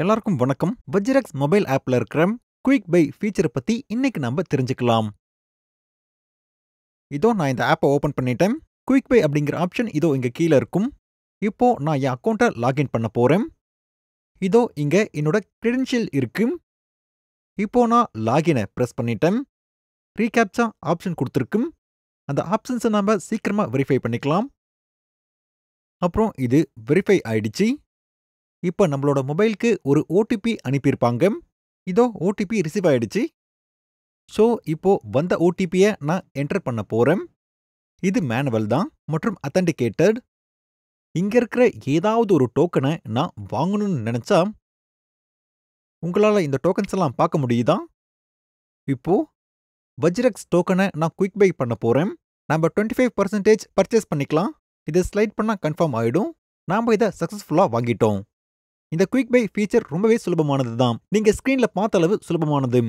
எல்லாருக்கும் வணக்கம் வஜ்ரக்ஸ் மொபைல் ஆப்ல இருக்கிற குயிக் பை ஃபீச்சரை பத்தி இன்னைக்கு நம்ம தெரிஞ்சுக்கலாம் இதோ நான் இந்த ஆப்பை ஓப்பன் பண்ணிட்டேன் குயிக் பை அப்படிங்கிற ஆப்ஷன் இதோ இங்க கீழே இருக்கும் இப்போ நான் என் அக்கௌண்ட்டை லாகின் பண்ண போறேன் இதோ இங்க என்னோட கிரெடென்ஷியல் இருக்கு இப்போ நான் லாகினை ப்ரெஸ் பண்ணிட்டேன் ரீகேப்சா ஆப்ஷன் கொடுத்துருக்கும் அந்த ஆப்ஷன்ஸை நம்ம சீக்கிரமாக வெரிஃபை பண்ணிக்கலாம் அப்புறம் இது வெரிஃபை ஆயிடுச்சு இப்போ நம்மளோட மொபைலுக்கு ஒரு ஓடிபி அனுப்பியிருப்பாங்க இதோ ஓடிபி ரிசீவ் ஆயிடுச்சு ஸோ இப்போ வந்த ஓடிபியை நான் என்டர் பண்ண போகிறேன் இது மேனுவல் தான் மற்றும் அத்தன்டிகேட்டட் இங்கே இருக்கிற ஏதாவது ஒரு டோக்கனை நான் வாங்கணும்னு நினச்சா உங்களால் இந்த டோக்கன்ஸ் எல்லாம் பார்க்க முடியுதா இப்போ வஜ்ரக்ஸ் டோக்கனை நான் குயிக் பை பண்ண போகிறேன் நம்ம டுவெண்ட்டி ஃபைவ் பர்சன்டேஜ் பர்ச்சேஸ் பண்ணிக்கலாம் இதை ஸ்லைட் பண்ணால் கன்ஃபார்ம் ஆகிடும் நாம் இதை சக்ஸஸ்ஃபுல்லாக வாங்கிட்டோம் இந்த குயிக் பை ஃபீச்சர் ரொம்பவே சுலபமானது தான் நீங்க ஸ்கிரீன்ல பார்த்த அளவு சுலபமானது